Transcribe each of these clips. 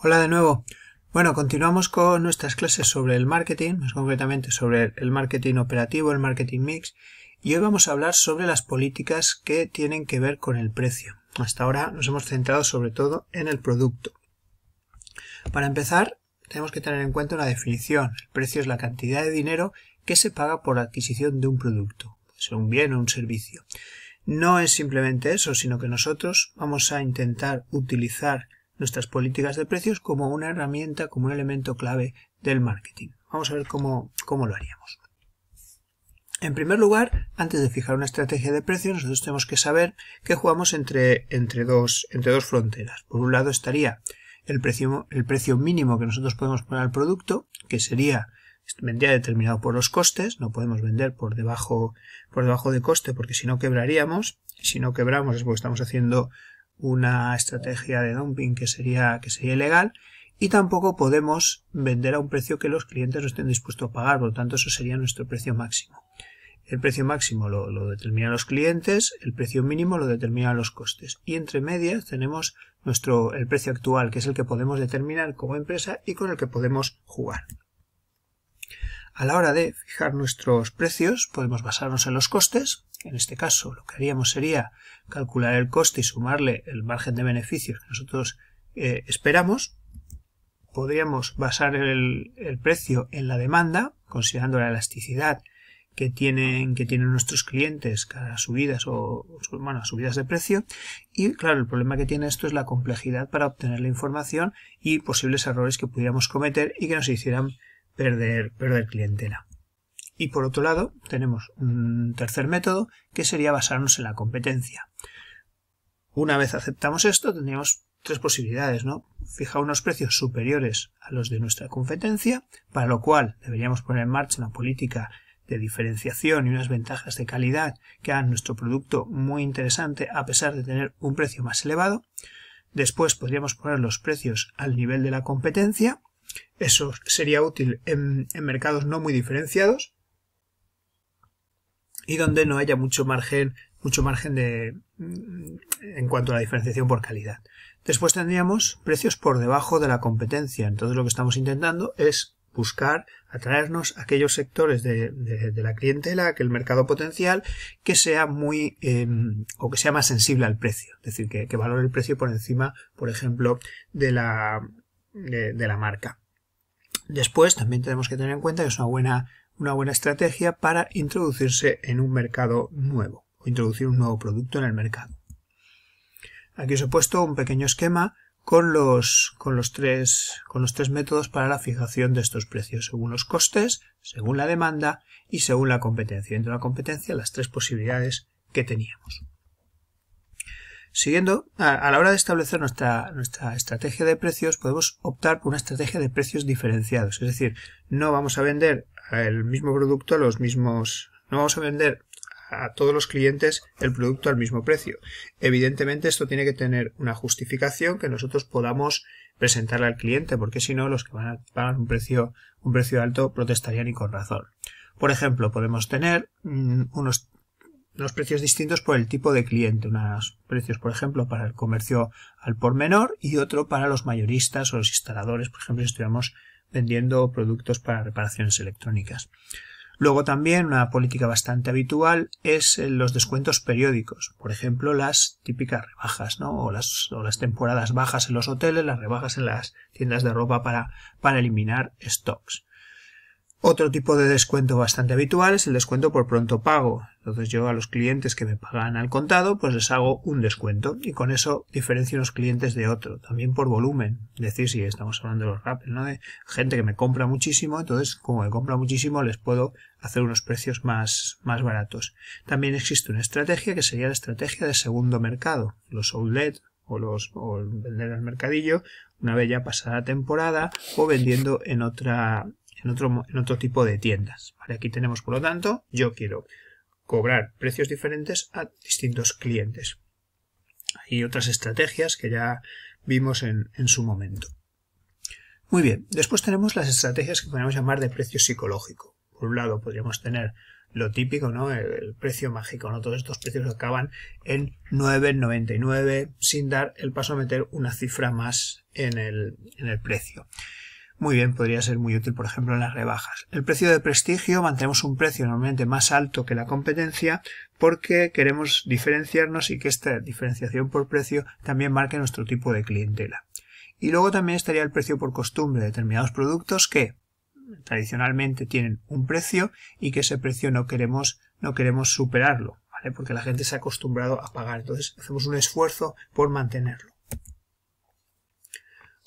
Hola de nuevo. Bueno, continuamos con nuestras clases sobre el marketing, más concretamente sobre el marketing operativo, el marketing mix, y hoy vamos a hablar sobre las políticas que tienen que ver con el precio. Hasta ahora nos hemos centrado sobre todo en el producto. Para empezar, tenemos que tener en cuenta una definición. El precio es la cantidad de dinero que se paga por la adquisición de un producto, puede ser un bien o un servicio. No es simplemente eso, sino que nosotros vamos a intentar utilizar nuestras políticas de precios como una herramienta, como un elemento clave del marketing. Vamos a ver cómo, cómo lo haríamos. En primer lugar, antes de fijar una estrategia de precios, nosotros tenemos que saber que jugamos entre, entre, dos, entre dos fronteras. Por un lado estaría el precio, el precio mínimo que nosotros podemos poner al producto, que sería vendría determinado por los costes, no podemos vender por debajo, por debajo de coste, porque si no quebraríamos, si no quebramos es porque estamos haciendo una estrategia de dumping que sería, que sería ilegal y tampoco podemos vender a un precio que los clientes no estén dispuestos a pagar, por lo tanto eso sería nuestro precio máximo. El precio máximo lo, lo, determinan los clientes, el precio mínimo lo determinan los costes. Y entre medias tenemos nuestro, el precio actual, que es el que podemos determinar como empresa y con el que podemos jugar. A la hora de fijar nuestros precios, podemos basarnos en los costes. En este caso, lo que haríamos sería calcular el coste y sumarle el margen de beneficios que nosotros eh, esperamos. Podríamos basar el, precio en la demanda, considerando la elasticidad que tienen, nuestros clientes cada subidas o subidas de precio. Y claro, el problema que tiene esto es la complejidad para obtener la información y posibles errores que pudiéramos cometer y que nos hicieran perder, perder clientela. Y por otro lado, tenemos un tercer método que sería basarnos en la competencia. Una vez aceptamos esto, tendríamos tres posibilidades, ¿no? Fijar unos precios superiores a los de nuestra competencia, para lo cual deberíamos poner en marcha una política de diferenciación y unas ventajas de calidad que hagan nuestro producto muy interesante a pesar de tener un precio más elevado. Después podríamos poner los precios al nivel de la competencia eso sería útil en, mercados no muy diferenciados y donde no haya mucho margen, mucho margen de, mm, en cuanto a la diferenciación por calidad. Después tendríamos precios por debajo de la competencia. Entonces lo que estamos intentando es buscar, atraernos a aquellos sectores de, la clientela, que el mercado potencial, que sea muy em, o que sea más sensible al precio. Es decir, que, que valore el precio por encima, por ejemplo, de la de, la marca. Después también tenemos que tener en cuenta que es una buena, una buena estrategia para introducirse en un mercado nuevo o introducir un nuevo producto en el mercado. Aquí os he puesto un pequeño esquema con los, tres, con los tres métodos para la fijación de estos precios, según los costes, según la demanda y según la competencia. Dentro de la competencia, las tres posibilidades que teníamos. Siguiendo, a, la hora de establecer nuestra, estrategia de precios, podemos optar por una estrategia de precios diferenciados. Es decir, no vamos a vender el mismo producto a los mismos. No vamos a vender a todos los clientes el producto al mismo precio. Evidentemente, esto tiene que tener una justificación que nosotros podamos presentarle al cliente, porque si no, los que van a pagar un precio, un precio alto protestarían y con razón. Por ejemplo, podemos tener mm, unos los precios distintos por el tipo de cliente, unos precios, por ejemplo, para el comercio al por menor y otro para los mayoristas o los instaladores, por ejemplo, si estuviéramos vendiendo productos para reparaciones electrónicas. Luego también una política bastante habitual es eh, los descuentos periódicos, por ejemplo las típicas rebajas, ¿no? O las, temporadas bajas en los hoteles, las rebajas en las tiendas de ropa para eliminar stocks. Otro tipo de descuento bastante habitual es el descuento por pronto pago. Entonces yo a los clientes que me pagan al contado pues les hago un descuento y con eso diferencio unos clientes de otro. También por volumen. Es decir, si estamos hablando de los rappers, ¿no? De gente que me compra muchísimo, entonces como me compra muchísimo les puedo hacer unos precios más, más baratos. También existe una estrategia que sería la estrategia de segundo mercado. Los outlet o los vender al mercadillo una vez ya pasada temporada o vendiendo en otra en otro, tipo de tiendas. Aquí tenemos, por lo tanto, yo quiero cobrar precios diferentes a distintos clientes. Hay otras estrategias que ya vimos en, su momento. Muy bien, después tenemos las estrategias que podemos llamar de precio psicológico. Por un lado, podríamos tener lo típico, ¿no? El, precio mágico, ¿no? Todos estos precios acaban en 9,99 sin dar el paso a meter una cifra más en el precio muy bien podría ser muy útil, por ejemplo, en las rebajas. El precio de prestigio, mantenemos un precio normalmente más alto que la competencia porque queremos diferenciarnos y que esta diferenciación por precio también marque nuestro tipo de clientela. Y luego también estaría el precio por costumbre de determinados productos que tradicionalmente tienen un precio y que ese precio no queremos, no queremos superarlo, ¿vale? Porque la gente se ha acostumbrado a pagar. Entonces hacemos un esfuerzo por mantenerlo.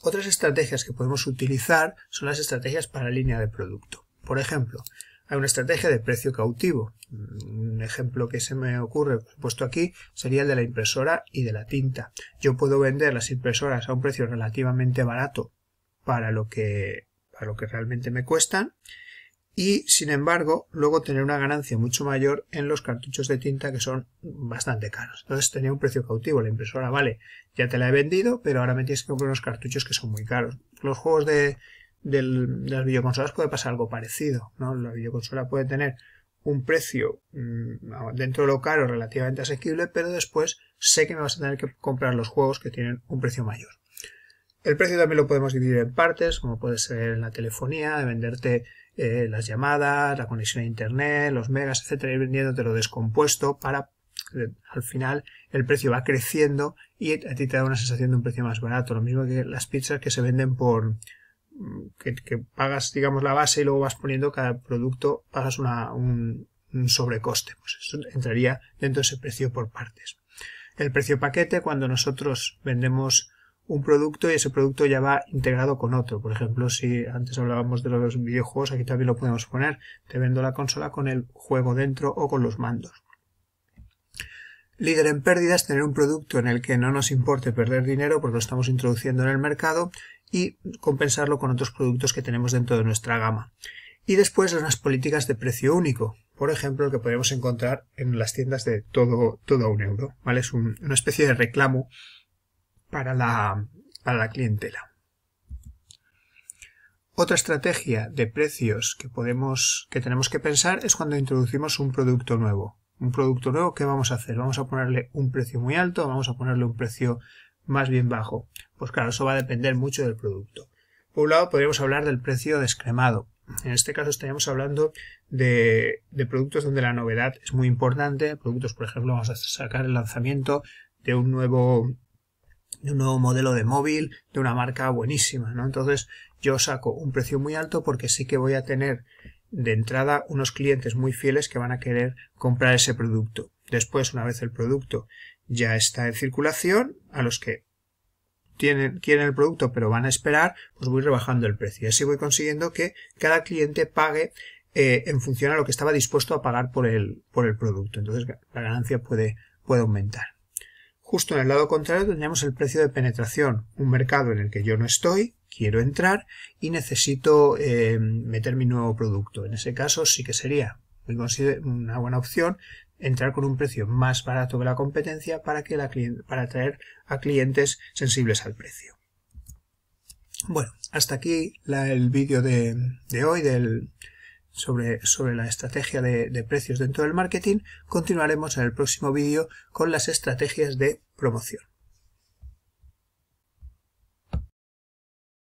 Otras estrategias que podemos utilizar son las estrategias para línea de producto. Por ejemplo, hay una estrategia de precio cautivo. Mm, un ejemplo que se me ocurre puesto aquí sería el de la impresora y de la tinta. Yo puedo vender las impresoras a un precio relativamente barato para lo que, para lo que realmente me cuestan y sin embargo luego tener una ganancia mucho mayor en los cartuchos de tinta que son bastante caros. Entonces tenía un precio cautivo, la impresora vale, ya te la he vendido, pero ahora me tienes que comprar unos cartuchos que son muy caros. Los juegos de, las videoconsolas puede pasar algo parecido, ¿no? La videoconsola puede tener un precio mm, dentro de lo caro relativamente asequible, pero después sé que me vas a tener que comprar los juegos que tienen un precio mayor. El precio también lo podemos dividir en partes, como puede ser en la telefonía, de venderte eh, las llamadas, la conexión a internet, los megas, etcétera, Y vendiéndote lo descompuesto para eh, al final el precio va creciendo y a ti te da una sensación de un precio más barato. Lo mismo que las pizzas que se venden por, mm, que, pagas, digamos, la base y luego vas poniendo cada producto, pagas un, sobrecoste. Pues eso entraría dentro de ese precio por partes. El precio paquete, cuando nosotros vendemos un producto y ese producto ya va integrado con otro. Por ejemplo, si antes hablábamos de los videojuegos, aquí también lo podemos poner. Te vendo la consola con el juego dentro o con los mandos. Líder en pérdidas, tener un producto en el que no nos importe perder dinero porque lo estamos introduciendo en el mercado y compensarlo con otros productos que tenemos dentro de nuestra gama. Y después unas políticas de precio único, por ejemplo, el que podemos encontrar en las tiendas de todo, todo un euro. ¿vale? Es una especie de reclamo para la, clientela. Otra estrategia de precios que podemos, que tenemos que pensar es cuando introducimos un producto nuevo. Un producto nuevo, ¿qué vamos a hacer? ¿Vamos a ponerle un precio muy alto o vamos a ponerle un precio más bien bajo? Pues claro, eso va a depender mucho del producto. Por un lado, podríamos hablar del precio descremado. En este caso estaríamos hablando de, de productos donde la novedad es muy importante. Productos, por ejemplo, vamos a sacar el lanzamiento de un nuevo de un nuevo modelo de móvil de una marca buenísima, ¿no? Entonces yo saco un precio muy alto porque sí que voy a tener de entrada unos clientes muy fieles que van a querer comprar ese producto. Después, una vez el producto ya está en circulación, a los que tienen, quieren el producto pero van a esperar, pues voy rebajando el precio. Y así voy consiguiendo que cada cliente pague eh, en función a lo que estaba dispuesto a pagar por el, por el producto. Entonces la ganancia puede, puede aumentar. Justo en el lado contrario tendríamos el precio de penetración, un mercado en el que yo no estoy, quiero entrar y necesito eh, meter mi nuevo producto. En ese caso sí que sería una buena opción entrar con un precio más barato que la competencia para, que la, para atraer a clientes sensibles al precio. Bueno, hasta aquí el vídeo de, de hoy del, sobre, sobre la estrategia de, de precios dentro del marketing, continuaremos en el próximo vídeo con las estrategias de promoción.